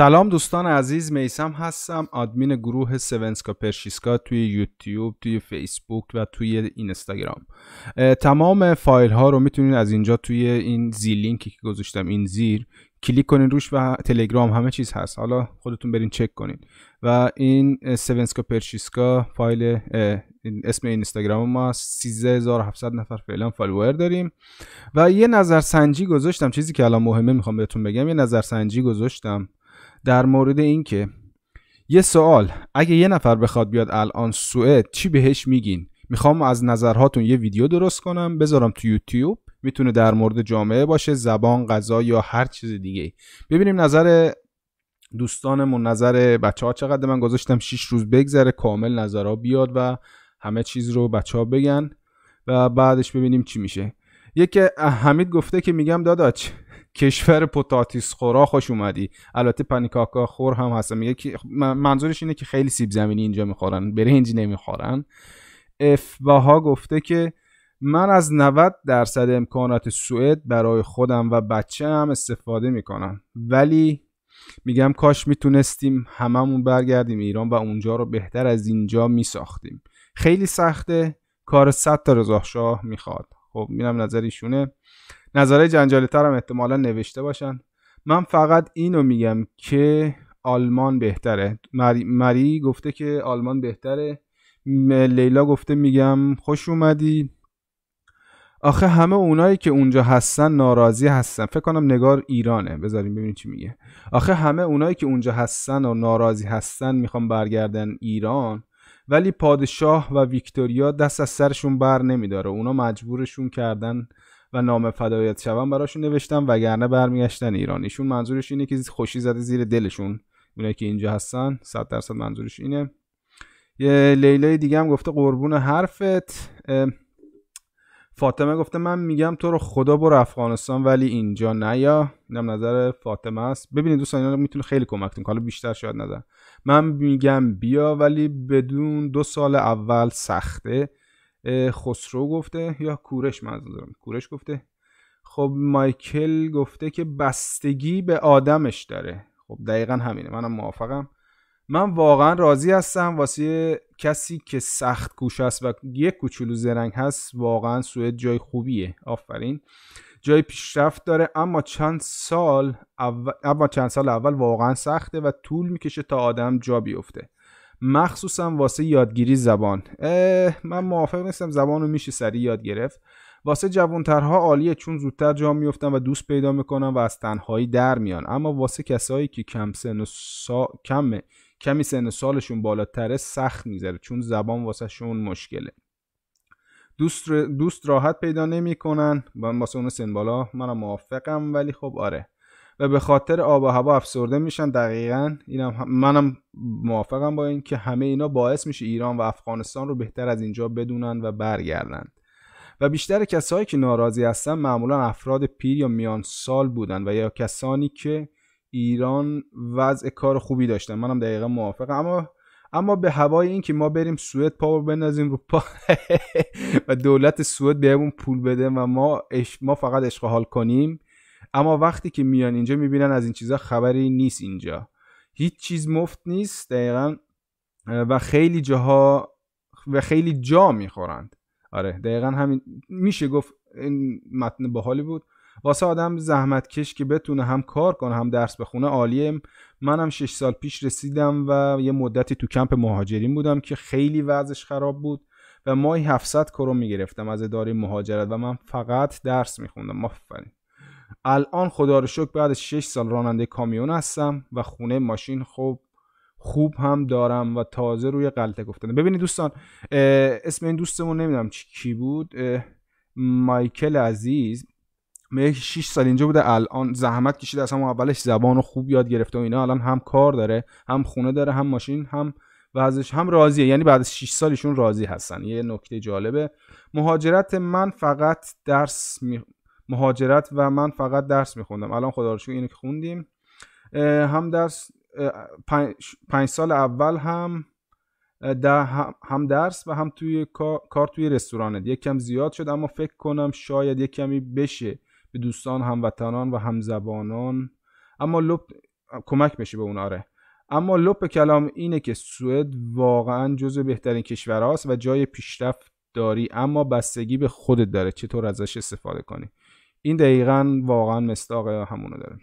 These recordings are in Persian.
سلام دوستان عزیز میسم هستم آدمین گروه سونسکا پرشیسکا توی یوتیوب توی فیسبوک و توی اینستاگرام تمام فایل ها رو میتونید از اینجا توی این زی لینکی که گذاشتم این زیر کلیک کنین روش و تلگرام همه چیز هست حالا خودتون برین چک کنین و این سونسکا پرشیسکا فایل اسم اینستاگرام ما 13700 نفر فعلا فالوور داریم و یه نظرسنجی گذاشتم چیزی که الان مهمه میخوام بهتون بگم یه نظرسنجی گذاشتم در مورد اینکه یه سوال اگه یه نفر بخواد بیاد الان سوئد چی بهش میگین میخوام از نظرهاتون یه ویدیو درست کنم بذارم تو یوتیوب میتونه در مورد جامعه باشه زبان غذا یا هر چیز دیگه ببینیم نظر دوستانمون نظر بچه ها چقدر من گذاشتم 6 روز بگذره کامل نظرها بیاد و همه چیز رو بچه ها بگن و بعدش ببینیم چی میشه یکی حمید گفته که میگم داداچ کشور پوتاتیس خورا خوش اومدی البته پنیکاکا خور هم هست میگه که منظورش اینه که خیلی سیب زمینی اینجا میخورن برنج نمیخورن اف باها گفته که من از 90 درصد امکانات سوئد برای خودم و بچه هم استفاده میکنم ولی میگم کاش میتونستیم هممون برگردیم ایران و اونجا رو بهتر از اینجا میساختیم خیلی سخته کار صد تا رضا میخواد خب میرم نظر ایشونه نظرهای جنجالی تر هم احتمالا نوشته باشن من فقط اینو میگم که آلمان بهتره مری, مری گفته که آلمان بهتره لیلا گفته میگم خوش اومدی آخه همه اونایی که اونجا هستن ناراضی هستن فکر کنم نگار ایرانه بذاریم ببینیم چی میگه آخه همه اونایی که اونجا هستن و ناراضی هستن میخوام برگردن ایران ولی پادشاه و ویکتوریا دست از سرشون بر نمیداره اونا مجبورشون کردن و نام فدایت شون براشون نوشتن وگرنه برمیگشتن ایران ایشون منظورش اینه که خوشی زده زیر دلشون اونایی که اینجا هستن 100 درصد منظورش اینه یه لیلای دیگه هم گفته قربون حرفت فاطمه گفته من میگم تو رو خدا برو افغانستان ولی اینجا نیا اینم نظر فاطمه است ببینید دوستان اینا میتونه خیلی کمکتون حالا بیشتر شاید نظر من میگم بیا ولی بدون دو سال اول سخته خسرو گفته یا کورش منظورم کورش گفته خب مایکل گفته که بستگی به آدمش داره خب دقیقا همینه منم موافقم من واقعا راضی هستم واسه کسی که سخت کوش است و یک کوچولو زرنگ هست واقعا سوئد جای خوبیه آفرین جای پیشرفت داره اما چند سال اول اما چند سال اول واقعا سخته و طول میکشه تا آدم جا بیفته مخصوصا واسه یادگیری زبان من موافق نیستم زبان رو میشه سریع یاد گرفت واسه جوانترها عالیه چون زودتر جا میفتن و دوست پیدا میکنن و از تنهایی در میان اما واسه کسایی که کم سن و سا... کمه. کمی سن سالشون بالاتره سخت میذاره چون زبان واسه شون مشکله دوست, دوست راحت پیدا نمیکنن و واسه اون سن بالا منم موافقم ولی خب آره و به خاطر آب و هوا افسرده میشن دقیقا اینم منم موافقم با این که همه اینا باعث میشه ایران و افغانستان رو بهتر از اینجا بدونن و برگردند و بیشتر کسایی که ناراضی هستن معمولا افراد پیر یا میان سال بودن و یا کسانی که ایران وضع کار خوبی داشتن منم دقیقا موافقم اما اما به هوای این که ما بریم سوئد پاور بندازیم رو پا و دولت سوئد بهمون پول بده و ما ما فقط اشغال کنیم اما وقتی که میان اینجا میبینن از این چیزا خبری نیست اینجا هیچ چیز مفت نیست دقیقا و خیلی جاها و خیلی جا میخورند آره دقیقا همین میشه گفت این متن باحالی بود واسه آدم زحمت کش که بتونه هم کار کنه هم درس بخونه عالیه منم 6 سال پیش رسیدم و یه مدتی تو کمپ مهاجرین بودم که خیلی وضعش خراب بود و ماهی 700 کرون میگرفتم از اداره مهاجرت و من فقط درس میخوندم آفرین الان خدا رو شکر بعد 6 سال راننده کامیون هستم و خونه ماشین خوب خوب هم دارم و تازه روی قلته گفتن ببینید دوستان اسم این دوستمون نمیدونم کی بود مایکل عزیز 6 سال اینجا بوده الان زحمت کشیده اصلا اولش زبان خوب یاد گرفته و اینا الان هم کار داره هم خونه داره هم ماشین هم وضعش هم راضیه یعنی بعد از 6 سالشون راضی هستن یه نکته جالبه مهاجرت من فقط درس می... مهاجرت و من فقط درس میخوندم الان خدا رو اینو که خوندیم هم درس پنج, سال اول هم ده هم درس و هم توی کار, توی رستوران یک کم زیاد شد اما فکر کنم شاید یک کمی بشه به دوستان هموطنان و همزبانان اما لب کمک میشه به اون آره اما لب کلام اینه که سوئد واقعا جزو بهترین کشور و جای پیشرفت داری اما بستگی به خودت داره چطور ازش استفاده کنی این دقیقا واقعا مستاق همونو داره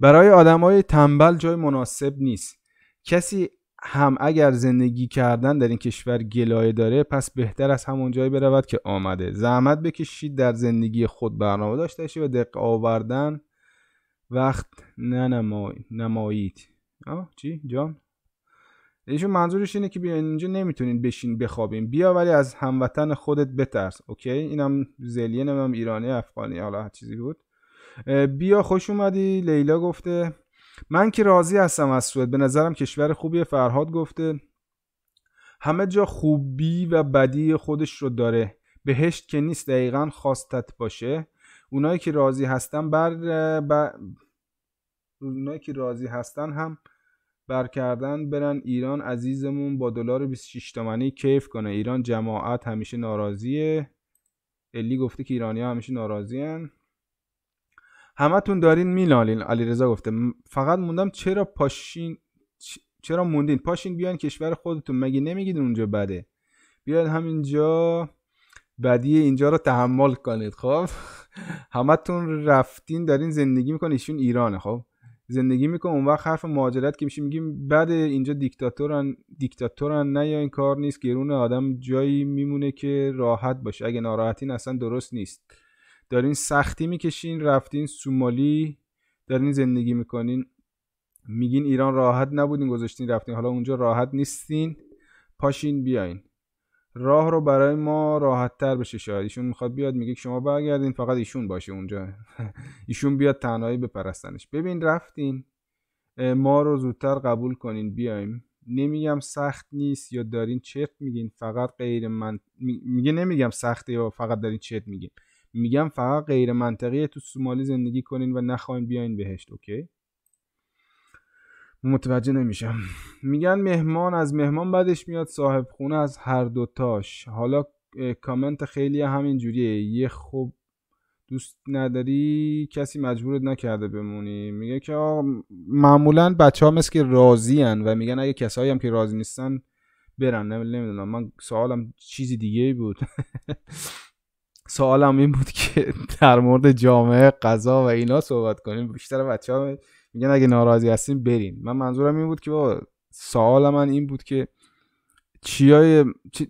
برای آدم های تنبل جای مناسب نیست کسی هم اگر زندگی کردن در این کشور گلایه داره پس بهتر از همون جایی برود که آمده زحمت بکشید در زندگی خود برنامه داشته باشید و دق آوردن وقت ننمایید آه چی جان ایشون منظورش اینه که بیاین اینجا نمیتونین بشین بخوابین بیا ولی از هموطن خودت بترس اوکی اینم زلیه نمیم ایرانی افغانی حالا چیزی بود بیا خوش اومدی لیلا گفته من که راضی هستم از سوئد به نظرم کشور خوبی فرهاد گفته همه جا خوبی و بدی خودش رو داره بهشت که نیست دقیقا خواستت باشه اونایی که راضی هستن بر, اونایی که راضی هستن هم بر کردن برن ایران عزیزمون با دلار 26 تومانی کیف کنه ایران جماعت همیشه ناراضیه الی گفته که ایرانی همیشه ناراضی همتون دارین علی رضا گفته فقط موندم چرا پاشین چرا موندین پاشین بیان کشور خودتون مگه نمیگید اونجا بده بیاید همینجا بدی اینجا رو تحمل کنید خب همتون رفتین دارین زندگی میکنه ایشون ایرانه خب زندگی میکنه اون وقت حرف مهاجرت که میشه میگیم بعد اینجا دیکتاتورن دیکتاتورن نه یا این کار نیست گرون آدم جایی میمونه که راحت باشه اگه ناراحتین اصلا درست نیست دارین سختی میکشین رفتین سومالی دارین زندگی میکنین میگین ایران راحت نبودین گذاشتین رفتین حالا اونجا راحت نیستین پاشین بیاین راه رو برای ما راحت تر بشه شاید ایشون میخواد بیاد میگه که شما برگردین فقط ایشون باشه اونجا ایشون بیاد تنهایی بپرستنش ببین رفتین ما رو زودتر قبول کنین بیایم نمیگم سخت نیست یا دارین چرت میگین فقط غیر من میگه نمیگم سخته یا فقط دارین چرت میگین میگم فقط غیر منطقیه تو سومالی زندگی کنین و نخواین بیاین بهشت اوکی متوجه نمیشم میگن مهمان از مهمان بعدش میاد صاحب خونه از هر دوتاش حالا کامنت خیلی همین جوریه یه خوب دوست نداری کسی مجبورت نکرده بمونی میگه که معمولا بچه ها مثل که راضی و میگن اگه کسایی هم که راضی نیستن برن نمیدونم من سوالم چیزی دیگه بود سوالم این بود که در مورد جامعه قضا و اینا صحبت کنیم بیشتر بچه ها میگن اگه ناراضی هستیم برین من منظورم این بود که با سوال من این بود که چیای چی...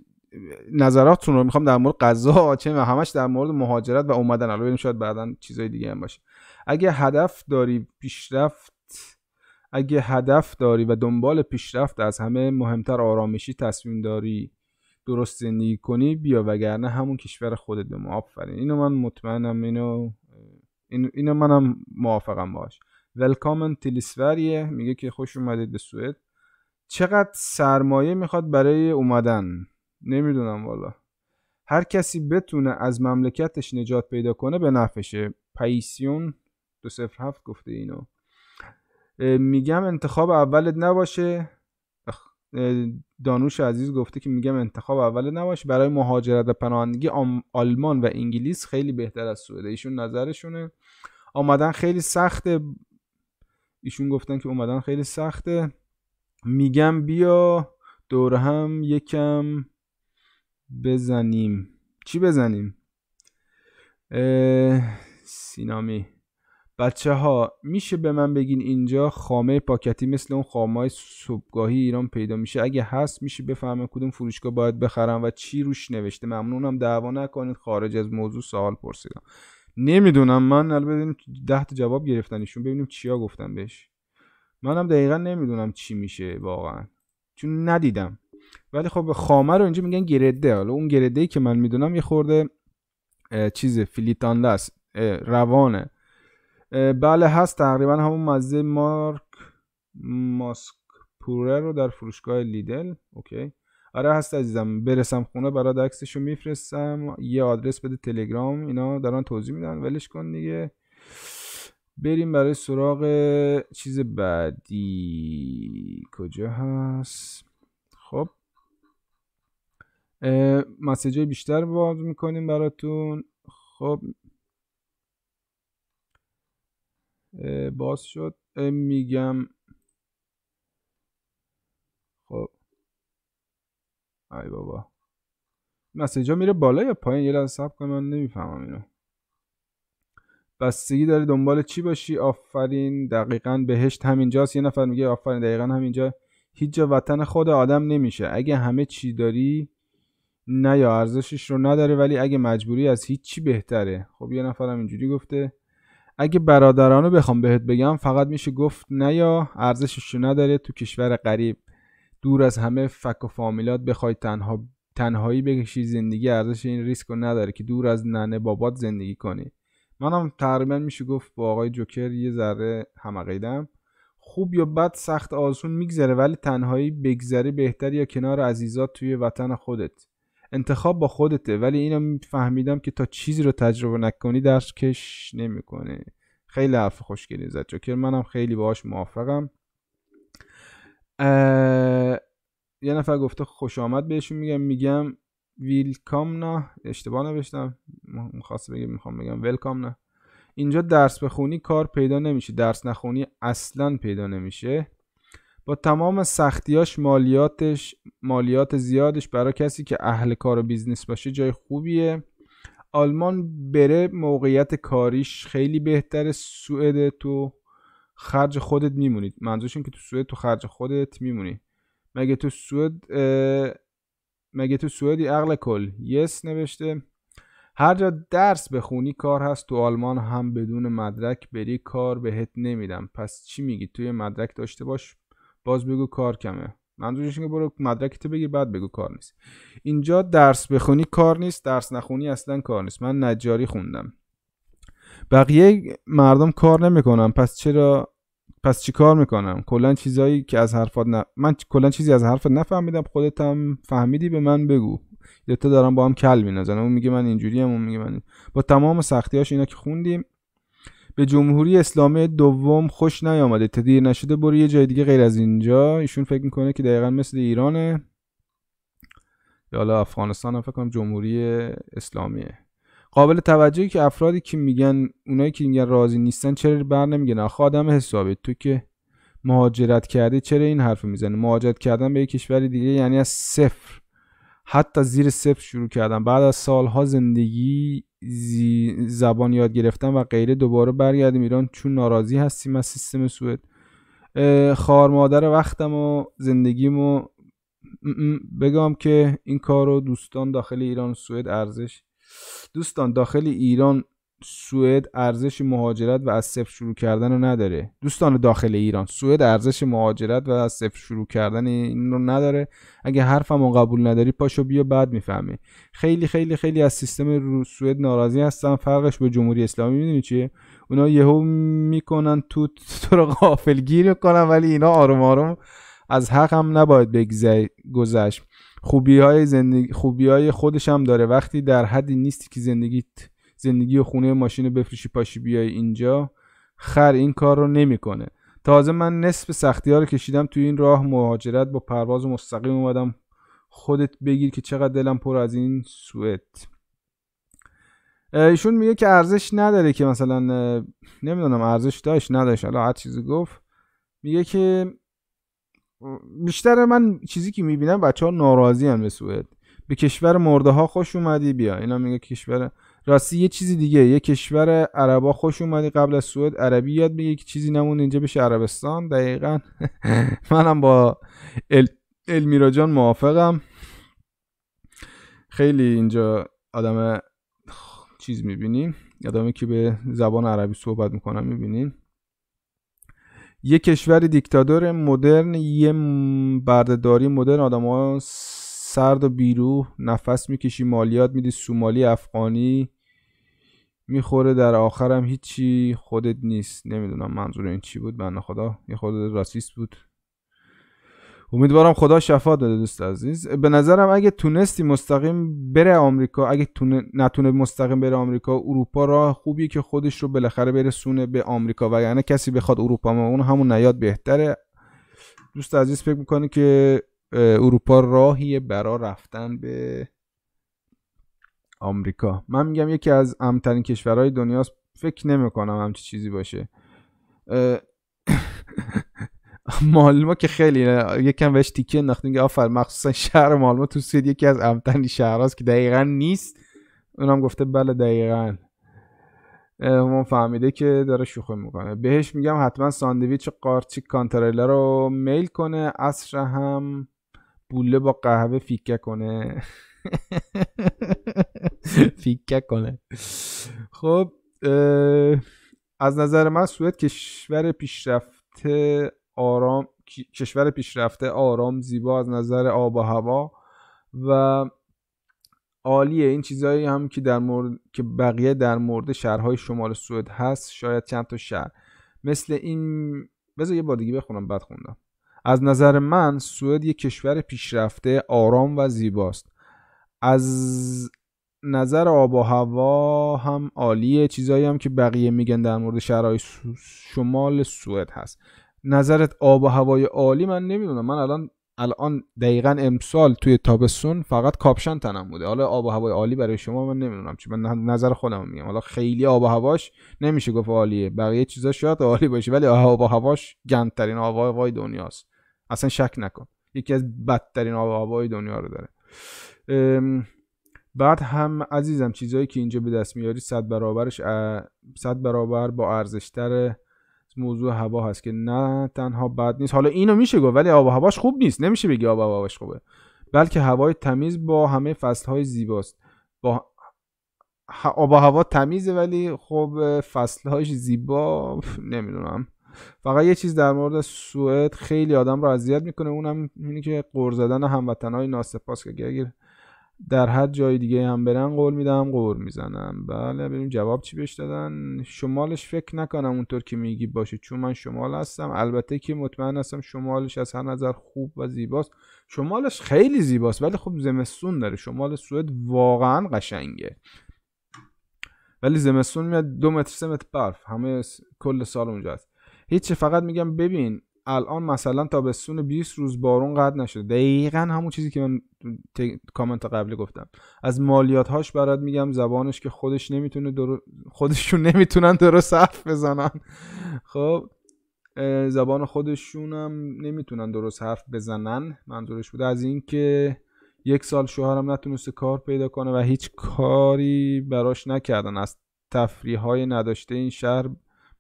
نظراتتون رو میخوام در مورد قضا چه و همش در مورد مهاجرت و اومدن البته شاید بعدا چیزای دیگه هم باشه اگه هدف داری پیشرفت اگه هدف داری و دنبال پیشرفت از همه مهمتر آرامشی تصمیم داری درست زندگی کنی بیا وگرنه همون کشور خودت به ما آفرین اینو من مطمئنم اینو اینو منم موافقم باش ولکامن تلیسوریه میگه که خوش اومدید به سوئد چقدر سرمایه میخواد برای اومدن نمیدونم والا هر کسی بتونه از مملکتش نجات پیدا کنه به نفشه پیسیون دو هفت گفته اینو میگم انتخاب اولت نباشه دانوش عزیز گفته که میگم انتخاب اول نباش برای مهاجرت و پناهندگی آلمان و انگلیس خیلی بهتر از سوئد ایشون نظرشونه آمدن خیلی سخته ایشون گفتن که اومدن خیلی سخته میگم بیا دور هم یکم بزنیم چی بزنیم سینامی بچه ها میشه به من بگین اینجا خامه پاکتی مثل اون خامه های صبحگاهی ایران پیدا میشه اگه هست میشه بفهمه کدوم فروشگاه باید بخرم و چی روش نوشته ممنونم دعوا نکنید خارج از موضوع سوال پرسیدم نمیدونم من البته ببینیم تا جواب گرفتن ببینیم چیا گفتم بهش منم دقیقا نمیدونم چی میشه واقعا چون ندیدم ولی خب خامه رو اینجا میگن گرده حالا اون گرده ای که من میدونم یه خورده چیز فلیتانده است روانه بله هست تقریبا همون مزه مارک ماسک پوره رو در فروشگاه لیدل اوکی آره هست عزیزم برسم خونه برات عکسش رو میفرستم یه آدرس بده تلگرام اینا دارن توضیح میدن ولش کن دیگه بریم برای سراغ چیز بعدی کجا هست خب مسیجای بیشتر باز میکنیم براتون خب باز شد میگم خب ای بابا مسیجا میره بالا یا پایین یه لحظه سب کنم من نمیفهمم اینو بستگی داره دنبال چی باشی آفرین دقیقا بهشت همینجاست یه نفر میگه آفرین دقیقا همینجا هیچ جا وطن خود آدم نمیشه اگه همه چی داری نه یا ارزشش رو نداره ولی اگه مجبوری از هیچ چی بهتره خب یه نفرم اینجوری گفته اگه برادرانو بخوام بهت بگم فقط میشه گفت نه یا ارزشش نداره تو کشور غریب دور از همه فک و فامیلات بخوای تنها تنهایی بکشی زندگی ارزش این ریسک رو نداره که دور از ننه بابات زندگی کنی منم تقریبا میشه گفت با آقای جوکر یه ذره همقیدم خوب یا بد سخت آسون میگذره ولی تنهایی بگذره بهتر یا کنار عزیزات توی وطن خودت انتخاب با خودته ولی اینو فهمیدم که تا چیزی رو تجربه نکنی درس کش نمیکنه خیلی حرف خوشگلی زد جوکر منم خیلی باهاش موافقم اه... یه نفر گفته خوش آمد بهشون میگم میگم ویلکام نه اشتباه نوشتم میخواست بگم میخوام بگم ویلکام نه اینجا درس بخونی کار پیدا نمیشه درس نخونی اصلا پیدا نمیشه با تمام سختیاش مالیاتش مالیات زیادش برای کسی که اهل کار و بیزنس باشه جای خوبیه آلمان بره موقعیت کاریش خیلی بهتر سوئد تو خرج خودت میمونید منظورش این که تو سوئد تو خرج خودت میمونی مگه تو سوئد مگه تو سوئدی عقل کل یس نوشته هر جا درس بخونی کار هست تو آلمان هم بدون مدرک بری کار بهت نمیدم پس چی میگی توی مدرک داشته باش باز بگو کار کمه منظورش اینه برو مدرکت بگیر بعد بگو کار نیست اینجا درس بخونی کار نیست درس نخونی اصلا کار نیست من نجاری خوندم بقیه مردم کار نمیکنم پس چرا پس چی کار میکنم کلا چیزایی که از حرفات من کلا چیزی از حرفت نفهمیدم خودت هم فهمیدی به من بگو تا دارم با هم کل مینازن اون میگه من اینجوری هم اون میگه من با تمام سختیاش اینا که خوندیم به جمهوری اسلامی دوم خوش نیامده تدیر نشده برو یه جای دیگه غیر از اینجا ایشون فکر میکنه که دقیقا مثل ایرانه یا حالا افغانستان هم فکر کنم جمهوری اسلامیه قابل توجهی که افرادی که میگن اونایی که میگن راضی نیستن چرا بر نمیگن آخه آدم حسابی تو که مهاجرت کردی چرا این حرف میزنی مهاجرت کردن به یک کشور دیگه یعنی از صفر حتی زیر صفر شروع کردن بعد از سالها زندگی زی زبان یاد گرفتن و غیره دوباره برگردیم ایران چون ناراضی هستیم از سیستم سوئد خار مادر وقتم و زندگیم و بگم که این کار رو دوستان داخل ایران سوئد ارزش دوستان داخل ایران سوئد ارزش مهاجرت و از صفر شروع کردن رو نداره دوستان داخل ایران سوئد ارزش مهاجرت و از صفر شروع کردن این رو نداره اگه حرفمو قبول نداری پاشو بیا بعد میفهمی خیلی خیلی خیلی از سیستم سوئد ناراضی هستن فرقش به جمهوری اسلامی میدونی چیه اونا یهو میکنن تو تو رو گیر کنن ولی اینا آروم آروم از حق هم نباید بگذشت خوبی های زندگی خوبی های خودش هم داره وقتی در حدی نیستی که زندگیت زندگی و خونه ماشین بفرشی بفروشی پاشی بیای اینجا خر این کار رو نمیکنه تازه من نصف سختی ها رو کشیدم توی این راه مهاجرت با پرواز مستقیم اومدم خودت بگیر که چقدر دلم پر از این سوئد ایشون میگه که ارزش نداره که مثلا نمیدونم ارزش داشت نداشت حالا هر چیزی گفت میگه که بیشتر من چیزی که میبینم بچه ها ناراضی هم به سوئد به کشور مرده ها خوش اومدی بیا اینا میگه کشور راستی یه چیزی دیگه یه کشور عربا خوش اومدی قبل از سوئد عربی یاد میگی که چیزی نمون اینجا بشه عربستان دقیقا منم با ال... المیرا جان موافقم خیلی اینجا آدم چیز میبینیم آدمی که به زبان عربی صحبت میکنم میبینیم یه کشور دیکتاتور مدرن یه بردهداری مدرن آدم سرد و بیرو نفس میکشی مالیات میدی سومالی افغانی میخوره در آخرم هیچی خودت نیست نمیدونم منظور این چی بود بنده خدا یه خود راسیست بود امیدوارم خدا شفا داده دوست عزیز به نظرم اگه تونستی مستقیم بره آمریکا اگه نتونه مستقیم بره آمریکا اروپا راه خوبیه که خودش رو بالاخره برسونه به آمریکا و یعنی کسی بخواد اروپا ما اون همون نیاد بهتره دوست عزیز فکر میکنه که اروپا راهیه برا رفتن به آمریکا من میگم یکی از امترین کشورهای دنیاست فکر نمیکنم همچی چیزی باشه مالما که خیلی یکم بهش تیکه انداختیم که آفر مخصوصا شهر مالما تو سید یکی از امترین شهرهاست که دقیقا نیست اونم گفته بله دقیقا ما فهمیده که داره شوخی میکنه بهش میگم حتما ساندویچ قارچی کانتریلر رو میل کنه اصر هم بوله با قهوه فیکه کنه فیکه کنه خب از نظر من سوئد کشور پیشرفته آرام کشور پیشرفته آرام زیبا از نظر آب و هوا و عالیه این چیزهایی هم که در مورد که بقیه در مورد شهرهای شمال سوئد هست شاید چند تا شهر مثل این بذار یه بار دیگه بخونم بعد خوندم از نظر من سوئد یک کشور پیشرفته آرام و زیباست از نظر آب و هوا هم عالیه چیزایی هم که بقیه میگن در مورد شهرهای شمال سوئد هست نظرت آب و هوای عالی من نمیدونم من الان الان دقیقا امسال توی تابستون فقط کاپشن تنم بوده حالا آب و هوای عالی برای شما من نمیدونم چی من نظر خودم میگم حالا خیلی آب و هواش نمیشه گفت عالیه بقیه چیزا شاید عالی باشه ولی آب و هواش گندترین آب و هوای دنیاست اصلا شک نکن یکی از بدترین آب و هوای دنیا رو داره بعد هم عزیزم چیزایی که اینجا به دست میاری صد برابرش صد برابر با ارزشتر موضوع هوا هست که نه تنها بد نیست حالا اینو میشه گفت ولی آب و هواش خوب نیست نمیشه بگی آب و هواش خوبه بلکه هوای تمیز با همه فصلهای زیباست با آب و هوا تمیزه ولی خب فصلهاش زیبا نمیدونم فقط یه چیز در مورد سوئد خیلی آدم رو اذیت میکنه اونم اینه که قرض زدن هموطنهای ناسپاس که در هر جای دیگه هم برن قول میدم قور میزنم بله ببینیم جواب چی بهش دادن شمالش فکر نکنم اونطور که میگی باشه چون من شمال هستم البته که مطمئن هستم شمالش از هر نظر خوب و زیباست شمالش خیلی زیباست ولی خب زمستون داره شمال سوئد واقعا قشنگه ولی زمستون میاد دو متر سه متر برف همه کل سال هست هیچی فقط میگم ببین الان مثلا تابستون 20 روز بارون قطع نشده دقیقا همون چیزی که من کامنت قبلی گفتم از مالیات هاش برات میگم زبانش که خودش نمیتونه خودشون نمیتونن درست حرف بزنن خب زبان خودشون هم نمیتونن درست حرف بزنن منظورش بوده از اینکه یک سال شوهرم نتونسته کار پیدا کنه و هیچ کاری براش نکردن از تفریح های نداشته این شهر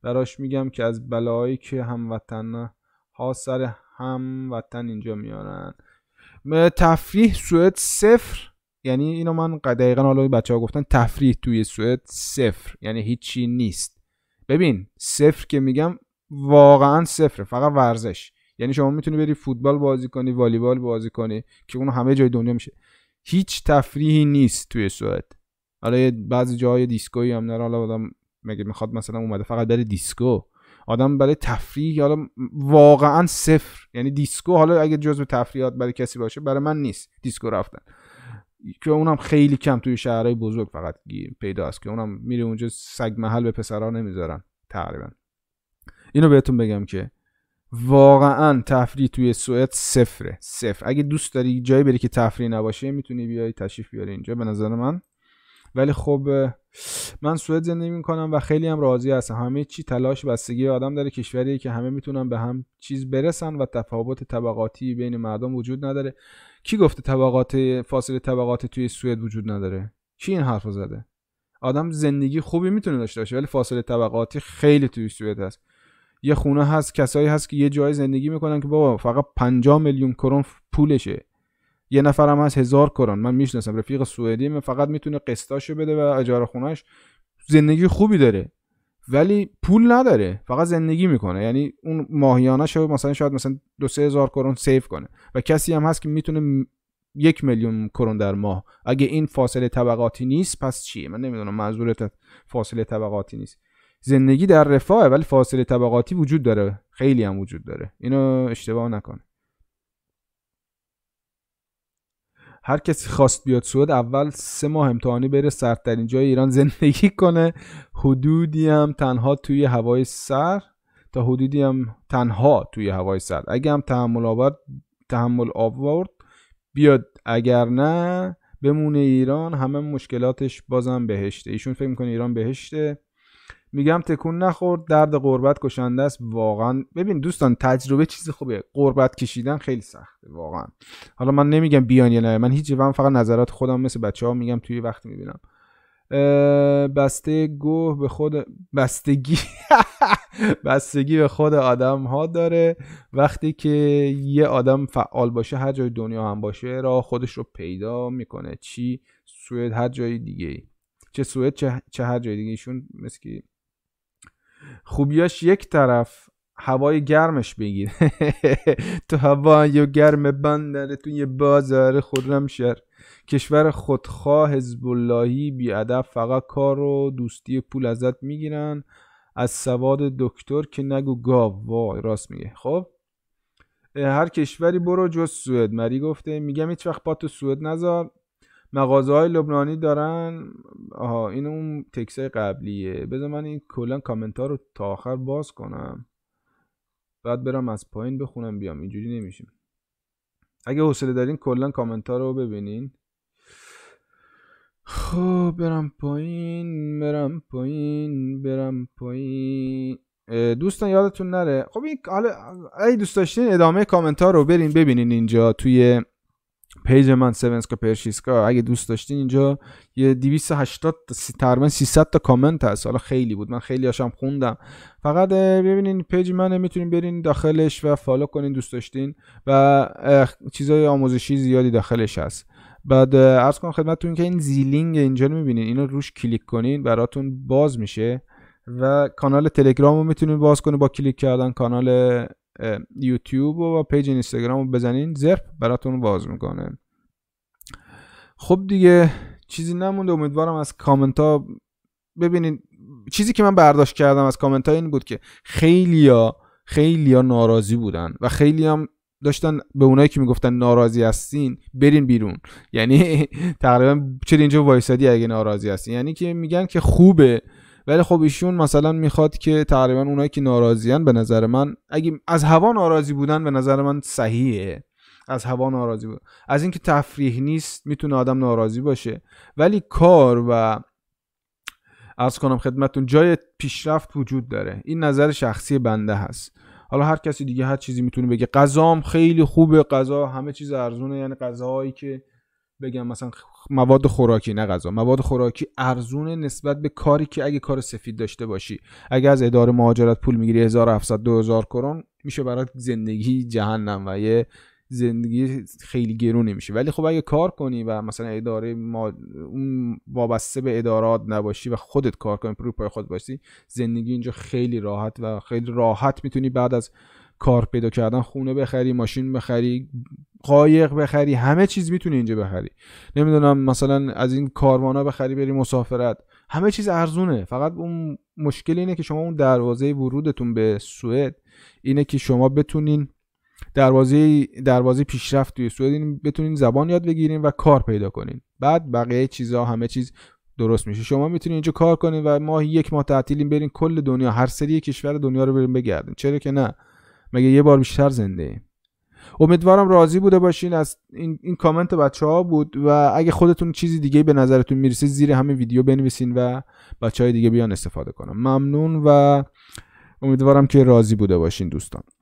براش میگم که از بلایی که هموطن ها سر هم وطن اینجا میارن تفریح سوئد صفر یعنی اینو من دقیقا حالا بچه ها گفتن تفریح توی سوئد صفر یعنی هیچی نیست ببین صفر که میگم واقعا صفره فقط ورزش یعنی شما میتونی بری فوتبال بازی کنی والیبال بازی کنی که اون همه جای دنیا میشه هیچ تفریحی نیست توی سوئد حالا بعضی جاهای دیسکویی هم نره حالا آدم مگه میخواد مثلا اومده فقط بره دیسکو آدم برای تفریح حالا واقعا صفر یعنی دیسکو حالا اگه جزو تفریحات برای کسی باشه برای من نیست دیسکو رفتن که اونم خیلی کم توی شهرهای بزرگ فقط پیدا است. که اونم میره اونجا سگ محل به پسرها نمیذارن تقریبا اینو بهتون بگم که واقعا تفریح توی سوئد صفره صفر اگه دوست داری جایی بری که تفریح نباشه میتونی بیای تشریف بیاری اینجا به نظر من ولی خب من سوئد زندگی میکنم و خیلی هم راضی هستم همه چی تلاش بستگی آدم داره کشوری که همه میتونن به هم چیز برسن و تفاوت طبقاتی بین مردم وجود نداره کی گفته طبقات فاصله طبقات توی سوئد وجود نداره کی این حرف زده آدم زندگی خوبی میتونه داشته باشه ولی فاصله طبقاتی خیلی توی سوئد هست یه خونه هست کسایی هست که یه جای زندگی میکنن که بابا فقط 50 میلیون کرون پولشه یه نفر هم از هزار کرون من میشناسم رفیق سوئدی من فقط میتونه قسطاشو بده و اجاره خونش زندگی خوبی داره ولی پول نداره فقط زندگی میکنه یعنی اون ماهیانه شو مثلا شاید مثلا دو سه هزار کرون سیف کنه و کسی هم هست که میتونه یک میلیون کرون در ماه اگه این فاصله طبقاتی نیست پس چیه من نمیدونم منظورت فاصله طبقاتی نیست زندگی در رفاه ولی فاصله طبقاتی وجود داره خیلی هم وجود داره اینو اشتباه نکن. هر کسی خواست بیاد سوئد اول سه ماه امتحانی بره سردترین جای ایران زندگی کنه حدودی هم تنها توی هوای سر تا حدودی هم تنها توی هوای سر اگه هم تحمل آورد تحمل آورد بیاد اگر نه بمونه ایران همه مشکلاتش بازم بهشته ایشون فکر میکنه ایران بهشته میگم تکون نخورد درد قربت کشنده است واقعا ببین دوستان تجربه چیز خوبه قربت کشیدن خیلی سخته واقعا حالا من نمیگم بیان نه من هیچ فقط نظرات خودم مثل بچه ها میگم توی وقتی میبینم بسته گوه به خود بستگی بستگی به خود آدم ها داره وقتی که یه آدم فعال باشه هر جای دنیا هم باشه را خودش رو پیدا میکنه چی سوئد هر جای دیگه چه سوئد چه, هر جای دیگه ایشون مثل خوبیاش یک طرف هوای گرمش بگیر تو هوای گرم بندر تو یه بازار شر کشور خودخواه حزب اللهی فقط کار و دوستی پول ازت میگیرن از سواد دکتر که نگو گاو وای راست میگه خب هر کشوری برو جز سوئد مری گفته میگم هیچ وقت پاتو تو سوئد نذار مغازه های لبنانی دارن آها این اون تکسه قبلیه بذار من این کلا کامنت ها رو تا آخر باز کنم بعد برم از پایین بخونم بیام اینجوری نمیشیم اگه حوصله دارین کلا کامنت ها رو ببینین خب برم پایین برم پایین برم پایین دوستان یادتون نره خب این حالا ای دوست داشتین ادامه کامنت ها رو برین ببینین اینجا توی پیج من سونسکا پرشیسکا اگه دوست داشتین اینجا یه 280 تقریبا 300 تا کامنت هست حالا خیلی بود من خیلی هاشم خوندم فقط ببینین پیج من میتونین برین داخلش و فالو کنین دوست داشتین و چیزای آموزشی زیادی داخلش هست بعد ارز کنم خدمتتون که این زیلینگ اینجا میبینین اینو روش کلیک کنین براتون باز میشه و کانال تلگرام رو میتونین باز کنین با کلیک کردن کانال یوتیوب و پیج اینستاگرام رو بزنین زرپ براتون باز میکنه خب دیگه چیزی نمونده امیدوارم از کامنت ها ببینین چیزی که من برداشت کردم از کامنت ها این بود که خیلی ها ناراضی بودن و خیلی هم داشتن به اونایی که میگفتن ناراضی هستین برین بیرون یعنی تقریبا چه اینجا وایسادی اگه ناراضی هستین یعنی که میگن که خوبه ولی خب ایشون مثلا میخواد که تقریبا اونایی که ناراضیان به نظر من اگه از هوا ناراضی بودن به نظر من صحیحه از هوا ناراضی بود از اینکه تفریح نیست میتونه آدم ناراضی باشه ولی کار و از کنم خدمتون جای پیشرفت وجود داره این نظر شخصی بنده هست حالا هر کسی دیگه هر چیزی میتونه بگه غذام خیلی خوبه غذا همه چیز ارزونه یعنی غذاهایی که بگم مثلا مواد خوراکی نه غذا مواد خوراکی ارزونه نسبت به کاری که اگه کار سفید داشته باشی اگه از اداره مهاجرت پول میگیری 1700 2000 کرون میشه برات زندگی جهنم و یه زندگی خیلی گرونی میشه ولی خب اگه کار کنی و مثلا اداره ما اون وابسته به ادارات نباشی و خودت کار کنی پروپای خود باشی زندگی اینجا خیلی راحت و خیلی راحت میتونی بعد از کار پیدا کردن خونه بخری ماشین بخری قایق بخری همه چیز میتونی اینجا بخری نمیدونم مثلا از این کاروانا بخری بری مسافرت همه چیز ارزونه فقط اون مشکل اینه که شما اون دروازه ورودتون به سوئد اینه که شما بتونین دروازه دروازه پیشرفت توی سوئد بتونین زبان یاد بگیرین و کار پیدا کنین بعد بقیه چیزها همه چیز درست میشه شما میتونین اینجا کار کنین و ما یک ماه تعطیلیم برین کل دنیا هر سری کشور دنیا رو بریم بگردین چرا که نه مگه یه بار بیشتر زنده امیدوارم راضی بوده باشین از این, این کامنت بچه ها بود و اگه خودتون چیزی دیگه به نظرتون میرسه زیر همین ویدیو بنویسین و بچه های دیگه بیان استفاده کنم ممنون و امیدوارم که راضی بوده باشین دوستان